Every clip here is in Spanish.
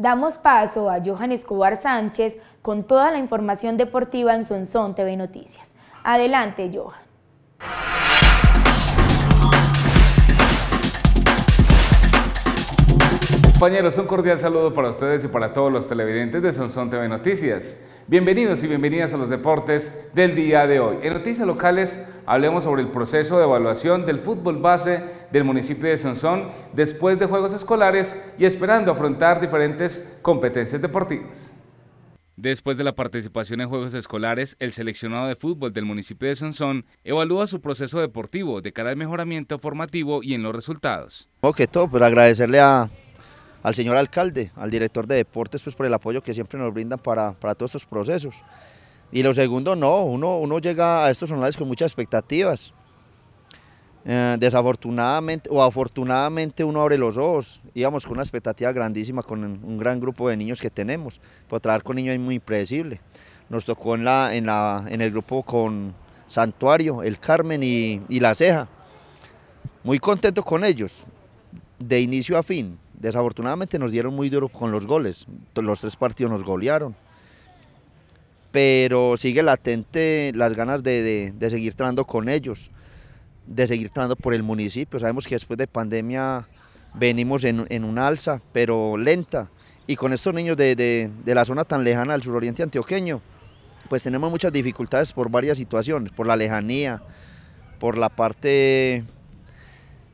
Damos paso a Johan Escobar Sánchez con toda la información deportiva en Sonsón TV Noticias. Adelante, Johan. Compañeros, un cordial saludo para ustedes y para todos los televidentes de Sonsón TV Noticias. Bienvenidos y bienvenidas a los deportes del día de hoy. En Noticias Locales hablemos sobre el proceso de evaluación del fútbol base del municipio de Sonsón después de Juegos Escolares y esperando afrontar diferentes competencias deportivas. Después de la participación en Juegos Escolares, el seleccionado de fútbol del municipio de Sonsón evalúa su proceso deportivo de cara al mejoramiento formativo y en los resultados. Ok, todo, pero pues, agradecerle a, al señor alcalde, al director de deportes, pues por el apoyo que siempre nos brindan para, todos estos procesos. Y lo segundo, no, uno, uno llega a estos online con muchas expectativas. Eh, desafortunadamente o afortunadamente uno abre los ojos, íbamos con una expectativa grandísima con un gran grupo de niños que tenemos, Por trabajar con niños es muy impredecible. Nos tocó en, la, en, la, en el grupo con Santuario, el Carmen y, y La Ceja. Muy contento con ellos, de inicio a fin, Desafortunadamente nos dieron muy duro con los goles. Los tres partidos nos golearon. Pero sigue latente las ganas de, seguir trabajando con ellos, de seguir trabajando por el municipio. Sabemos que después de pandemia venimos en, en un alza, pero lenta. Y con estos niños de, de la zona tan lejana del suroriente antioqueño, pues tenemos muchas dificultades por varias situaciones, por la lejanía, por la parte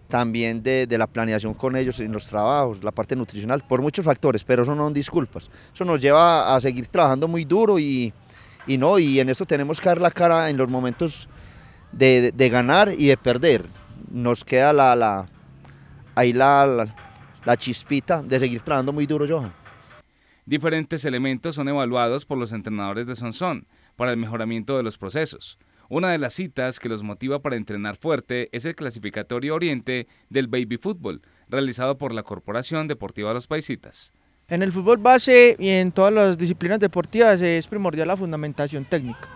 también de, de, la planeación con ellos en los trabajos, la parte nutricional, por muchos factores, pero eso no son disculpas. Eso nos lleva a seguir trabajando muy duro y, y no, y en esto tenemos que dar la cara en los momentos de, de, ganar y de perder. Nos queda la, la ahí la, la, la chispita de seguir trabajando muy duro, Johan. Diferentes elementos son evaluados por los entrenadores de Sonsón para el mejoramiento de los procesos. Una de las citas que los motiva para entrenar fuerte es el clasificatorio Oriente del Baby Fútbol, realizado por la Corporación Deportiva de Los Paisitas. En el fútbol base y en todas las disciplinas deportivas es primordial la fundamentación técnica.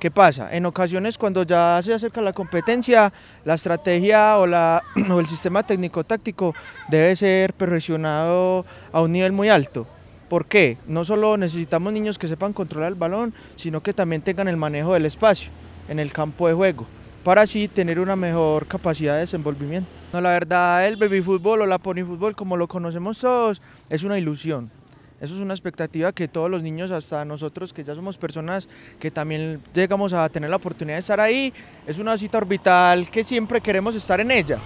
¿Qué pasa? En ocasiones cuando ya se acerca la competencia, la estrategia o, la, o el sistema técnico-táctico debe ser perfeccionado a un nivel muy alto. ¿Por qué? No solo necesitamos niños que sepan controlar el balón, sino que también tengan el manejo del espacio en el campo de juego para así tener una mejor capacidad de desenvolvimiento. No, la verdad, el baby fútbol o la pony fútbol, como lo conocemos todos, es una ilusión. Eso es una expectativa que todos los niños, hasta nosotros que ya somos personas que también llegamos a tener la oportunidad de estar ahí, es una cita orbital que siempre queremos estar en ella.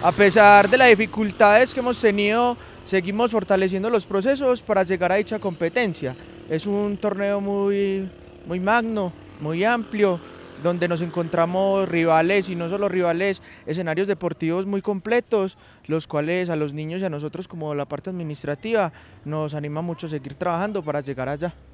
A pesar de las dificultades que hemos tenido, seguimos fortaleciendo los procesos para llegar a dicha competencia. Es un torneo muy, muy magno, muy amplio, donde nos encontramos rivales y no solo rivales, escenarios deportivos muy completos, los cuales a los niños y a nosotros como la parte administrativa nos anima mucho a seguir trabajando para llegar allá.